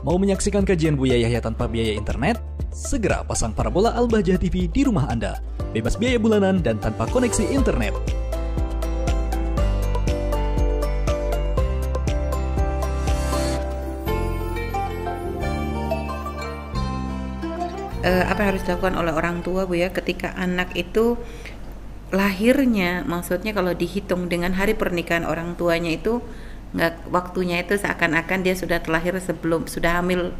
Mau menyaksikan kajian Buya Yahya tanpa biaya internet? Segera pasang parabola al TV di rumah Anda. Bebas biaya bulanan dan tanpa koneksi internet. Uh, apa yang harus dilakukan oleh orang tua Bu ya ketika anak itu lahirnya maksudnya kalau dihitung dengan hari pernikahan orang tuanya itu nggak waktunya itu seakan-akan dia sudah terlahir sebelum sudah hamil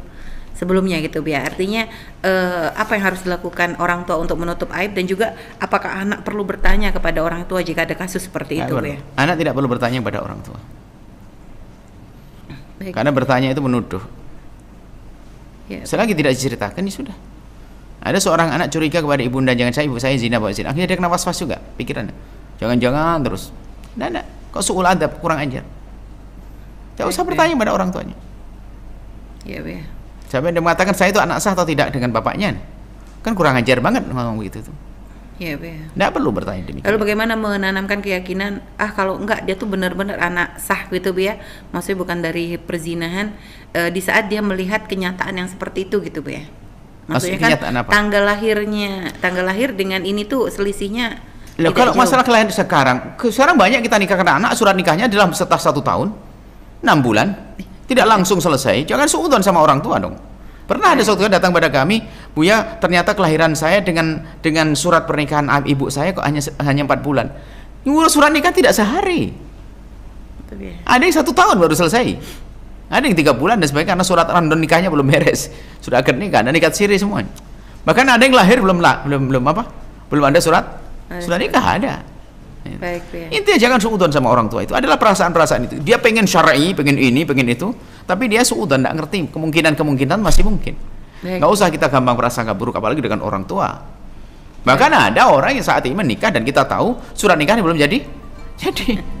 sebelumnya gitu ya artinya eh, apa yang harus dilakukan orang tua untuk menutup aib dan juga apakah anak perlu bertanya kepada orang tua jika ada kasus seperti itu ya anak tidak perlu bertanya kepada orang tua Baik. karena bertanya itu menuduh ya. selagi tidak diceritakan ya sudah ada seorang anak curiga kepada ibunda jangan saya ibu saya zina bawa zina akhirnya dia kena was-was juga pikirannya jangan-jangan terus nah, nah. kok suul adab kurang ajar tidak usah bertanya pada orang tuanya. Iya, be. Ya. Sampai dia mengatakan saya itu anak sah atau tidak dengan bapaknya. Kan kurang ajar banget ngomong begitu tuh. Iya, ya. Tidak perlu bertanya demikian. Lalu bagaimana menanamkan keyakinan ah kalau enggak dia tuh benar-benar anak sah gitu bu ya. Maksudnya bukan dari perzinahan e, di saat dia melihat kenyataan yang seperti itu gitu bu ya. Maksudnya, Maksudnya kan apa? tanggal lahirnya, tanggal lahir dengan ini tuh selisihnya Loh, kalau jauh. masalah kelahiran sekarang, sekarang banyak kita nikah karena anak, surat nikahnya dalam setelah satu tahun enam bulan tidak langsung selesai jangan seudon sama orang tua dong pernah ada suatu datang pada kami Buya ternyata kelahiran saya dengan dengan surat pernikahan ibu saya kok hanya hanya empat bulan ngurus surat nikah tidak sehari ada yang satu tahun baru selesai ada yang tiga bulan dan sebagainya karena surat random nikahnya belum beres sudah akad nikah dan nikah siri semua. bahkan ada yang lahir belum belum belum apa belum ada surat eh. surat nikah ada Iya. Baik, ya. Intinya jangan suudon sama orang tua itu. Adalah perasaan-perasaan itu. Dia pengen syar'i, pengen ini, pengen itu, tapi dia suudon tidak ngerti. Kemungkinan-kemungkinan masih mungkin. Baik. Nggak usah kita gampang prasangka buruk apalagi dengan orang tua. Bahkan ya. ada orang yang saat ini menikah dan kita tahu surat nikahnya belum jadi. Jadi